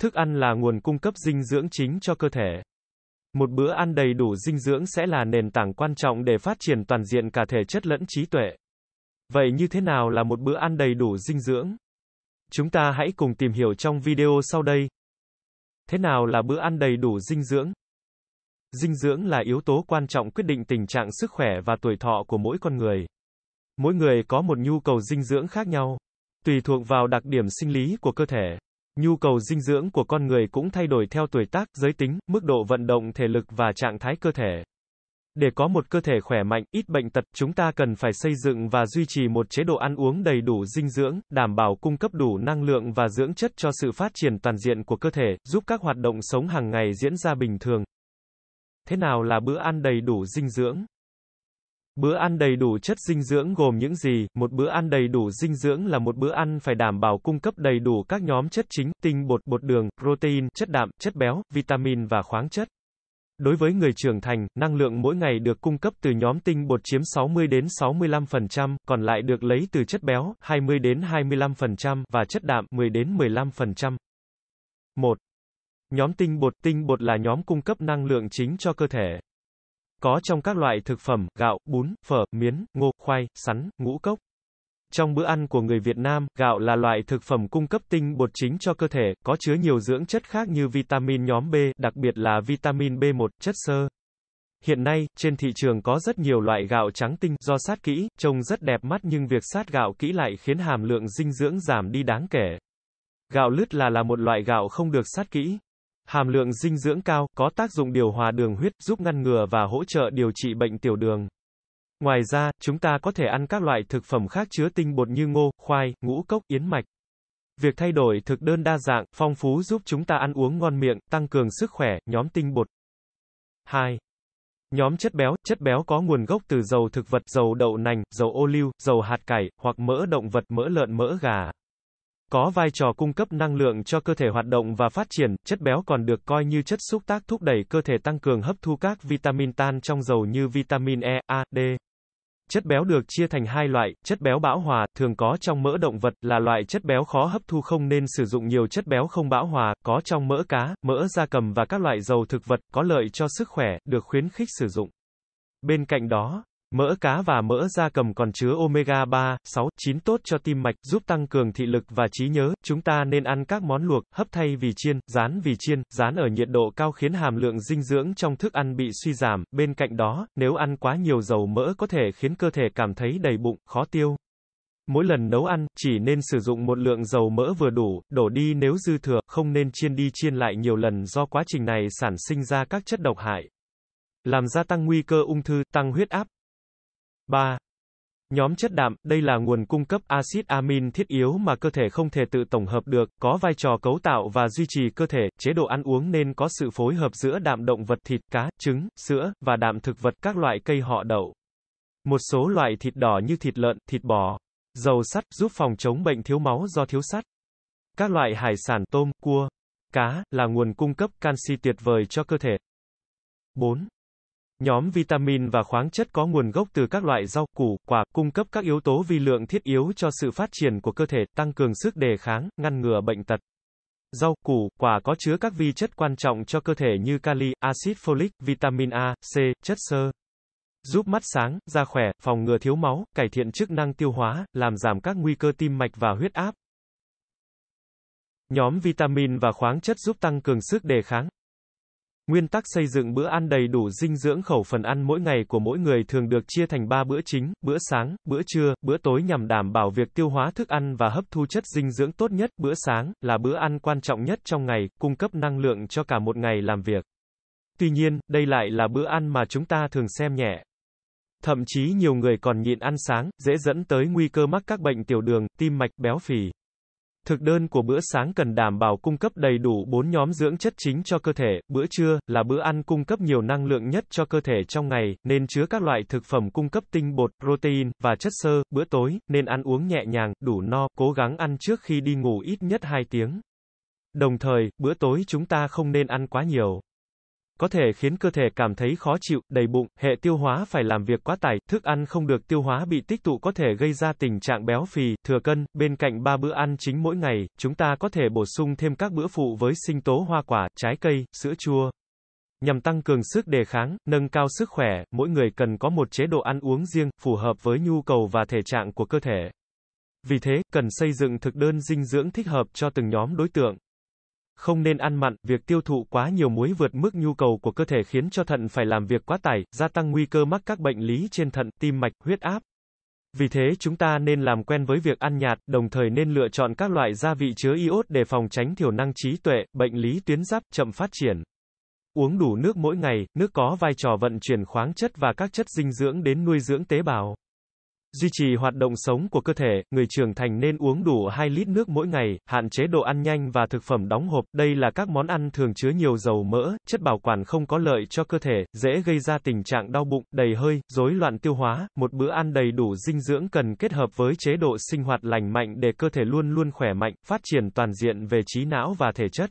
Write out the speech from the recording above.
Thức ăn là nguồn cung cấp dinh dưỡng chính cho cơ thể. Một bữa ăn đầy đủ dinh dưỡng sẽ là nền tảng quan trọng để phát triển toàn diện cả thể chất lẫn trí tuệ. Vậy như thế nào là một bữa ăn đầy đủ dinh dưỡng? Chúng ta hãy cùng tìm hiểu trong video sau đây. Thế nào là bữa ăn đầy đủ dinh dưỡng? Dinh dưỡng là yếu tố quan trọng quyết định tình trạng sức khỏe và tuổi thọ của mỗi con người. Mỗi người có một nhu cầu dinh dưỡng khác nhau. Tùy thuộc vào đặc điểm sinh lý của cơ thể, nhu cầu dinh dưỡng của con người cũng thay đổi theo tuổi tác, giới tính, mức độ vận động thể lực và trạng thái cơ thể. Để có một cơ thể khỏe mạnh, ít bệnh tật, chúng ta cần phải xây dựng và duy trì một chế độ ăn uống đầy đủ dinh dưỡng, đảm bảo cung cấp đủ năng lượng và dưỡng chất cho sự phát triển toàn diện của cơ thể, giúp các hoạt động sống hàng ngày diễn ra bình thường, thế nào là bữa ăn đầy đủ dinh dưỡng? Bữa ăn đầy đủ chất dinh dưỡng gồm những gì? Một bữa ăn đầy đủ dinh dưỡng là một bữa ăn phải đảm bảo cung cấp đầy đủ các nhóm chất chính, tinh bột, bột đường, protein, chất đạm, chất béo, vitamin và khoáng chất. Đối với người trưởng thành, năng lượng mỗi ngày được cung cấp từ nhóm tinh bột chiếm 60 đến 65%, còn lại được lấy từ chất béo 20 đến 25% và chất đạm 10 đến 15%. 1. Nhóm tinh bột, tinh bột là nhóm cung cấp năng lượng chính cho cơ thể. Có trong các loại thực phẩm, gạo, bún, phở, miến, ngô, khoai, sắn, ngũ cốc. Trong bữa ăn của người Việt Nam, gạo là loại thực phẩm cung cấp tinh bột chính cho cơ thể, có chứa nhiều dưỡng chất khác như vitamin nhóm B, đặc biệt là vitamin B1, chất xơ. Hiện nay, trên thị trường có rất nhiều loại gạo trắng tinh, do sát kỹ, trông rất đẹp mắt nhưng việc sát gạo kỹ lại khiến hàm lượng dinh dưỡng giảm đi đáng kể. Gạo lứt là là một loại gạo không được sát kỹ. Hàm lượng dinh dưỡng cao, có tác dụng điều hòa đường huyết, giúp ngăn ngừa và hỗ trợ điều trị bệnh tiểu đường. Ngoài ra, chúng ta có thể ăn các loại thực phẩm khác chứa tinh bột như ngô, khoai, ngũ cốc, yến mạch. Việc thay đổi thực đơn đa dạng, phong phú giúp chúng ta ăn uống ngon miệng, tăng cường sức khỏe, nhóm tinh bột. 2. Nhóm chất béo, chất béo có nguồn gốc từ dầu thực vật, dầu đậu nành, dầu ô liu, dầu hạt cải, hoặc mỡ động vật, mỡ lợn, mỡ gà có vai trò cung cấp năng lượng cho cơ thể hoạt động và phát triển, chất béo còn được coi như chất xúc tác thúc đẩy cơ thể tăng cường hấp thu các vitamin tan trong dầu như vitamin E, A, D. Chất béo được chia thành hai loại, chất béo bão hòa, thường có trong mỡ động vật, là loại chất béo khó hấp thu không nên sử dụng nhiều chất béo không bão hòa, có trong mỡ cá, mỡ da cầm và các loại dầu thực vật, có lợi cho sức khỏe, được khuyến khích sử dụng. Bên cạnh đó, Mỡ cá và mỡ da cầm còn chứa omega 3, 6, 9 tốt cho tim mạch, giúp tăng cường thị lực và trí nhớ. Chúng ta nên ăn các món luộc, hấp thay vì chiên, rán vì chiên, rán ở nhiệt độ cao khiến hàm lượng dinh dưỡng trong thức ăn bị suy giảm. Bên cạnh đó, nếu ăn quá nhiều dầu mỡ có thể khiến cơ thể cảm thấy đầy bụng, khó tiêu. Mỗi lần nấu ăn, chỉ nên sử dụng một lượng dầu mỡ vừa đủ, đổ đi nếu dư thừa, không nên chiên đi chiên lại nhiều lần do quá trình này sản sinh ra các chất độc hại. Làm gia tăng nguy cơ ung thư, tăng huyết áp, 3. Nhóm chất đạm, đây là nguồn cung cấp axit amin thiết yếu mà cơ thể không thể tự tổng hợp được, có vai trò cấu tạo và duy trì cơ thể, chế độ ăn uống nên có sự phối hợp giữa đạm động vật thịt, cá, trứng, sữa, và đạm thực vật các loại cây họ đậu. Một số loại thịt đỏ như thịt lợn, thịt bò, dầu sắt giúp phòng chống bệnh thiếu máu do thiếu sắt. Các loại hải sản tôm, cua, cá là nguồn cung cấp canxi tuyệt vời cho cơ thể. 4. Nhóm vitamin và khoáng chất có nguồn gốc từ các loại rau, củ, quả, cung cấp các yếu tố vi lượng thiết yếu cho sự phát triển của cơ thể, tăng cường sức đề kháng, ngăn ngừa bệnh tật. Rau, củ, quả có chứa các vi chất quan trọng cho cơ thể như kali, axit folic, vitamin A, C, chất xơ. Giúp mắt sáng, da khỏe, phòng ngừa thiếu máu, cải thiện chức năng tiêu hóa, làm giảm các nguy cơ tim mạch và huyết áp. Nhóm vitamin và khoáng chất giúp tăng cường sức đề kháng, Nguyên tắc xây dựng bữa ăn đầy đủ dinh dưỡng khẩu phần ăn mỗi ngày của mỗi người thường được chia thành 3 bữa chính, bữa sáng, bữa trưa, bữa tối nhằm đảm bảo việc tiêu hóa thức ăn và hấp thu chất dinh dưỡng tốt nhất. Bữa sáng là bữa ăn quan trọng nhất trong ngày, cung cấp năng lượng cho cả một ngày làm việc. Tuy nhiên, đây lại là bữa ăn mà chúng ta thường xem nhẹ. Thậm chí nhiều người còn nhịn ăn sáng, dễ dẫn tới nguy cơ mắc các bệnh tiểu đường, tim mạch, béo phì. Thực đơn của bữa sáng cần đảm bảo cung cấp đầy đủ 4 nhóm dưỡng chất chính cho cơ thể, bữa trưa là bữa ăn cung cấp nhiều năng lượng nhất cho cơ thể trong ngày, nên chứa các loại thực phẩm cung cấp tinh bột, protein và chất xơ, bữa tối nên ăn uống nhẹ nhàng, đủ no, cố gắng ăn trước khi đi ngủ ít nhất 2 tiếng. Đồng thời, bữa tối chúng ta không nên ăn quá nhiều có thể khiến cơ thể cảm thấy khó chịu, đầy bụng, hệ tiêu hóa phải làm việc quá tải, thức ăn không được tiêu hóa bị tích tụ có thể gây ra tình trạng béo phì, thừa cân. Bên cạnh ba bữa ăn chính mỗi ngày, chúng ta có thể bổ sung thêm các bữa phụ với sinh tố hoa quả, trái cây, sữa chua. Nhằm tăng cường sức đề kháng, nâng cao sức khỏe, mỗi người cần có một chế độ ăn uống riêng, phù hợp với nhu cầu và thể trạng của cơ thể. Vì thế, cần xây dựng thực đơn dinh dưỡng thích hợp cho từng nhóm đối tượng. Không nên ăn mặn, việc tiêu thụ quá nhiều muối vượt mức nhu cầu của cơ thể khiến cho thận phải làm việc quá tải, gia tăng nguy cơ mắc các bệnh lý trên thận, tim mạch, huyết áp. Vì thế chúng ta nên làm quen với việc ăn nhạt, đồng thời nên lựa chọn các loại gia vị chứa iốt để phòng tránh thiểu năng trí tuệ, bệnh lý tuyến giáp chậm phát triển. Uống đủ nước mỗi ngày, nước có vai trò vận chuyển khoáng chất và các chất dinh dưỡng đến nuôi dưỡng tế bào. Duy trì hoạt động sống của cơ thể, người trưởng thành nên uống đủ 2 lít nước mỗi ngày, hạn chế đồ ăn nhanh và thực phẩm đóng hộp. Đây là các món ăn thường chứa nhiều dầu mỡ, chất bảo quản không có lợi cho cơ thể, dễ gây ra tình trạng đau bụng, đầy hơi, rối loạn tiêu hóa. Một bữa ăn đầy đủ dinh dưỡng cần kết hợp với chế độ sinh hoạt lành mạnh để cơ thể luôn luôn khỏe mạnh, phát triển toàn diện về trí não và thể chất.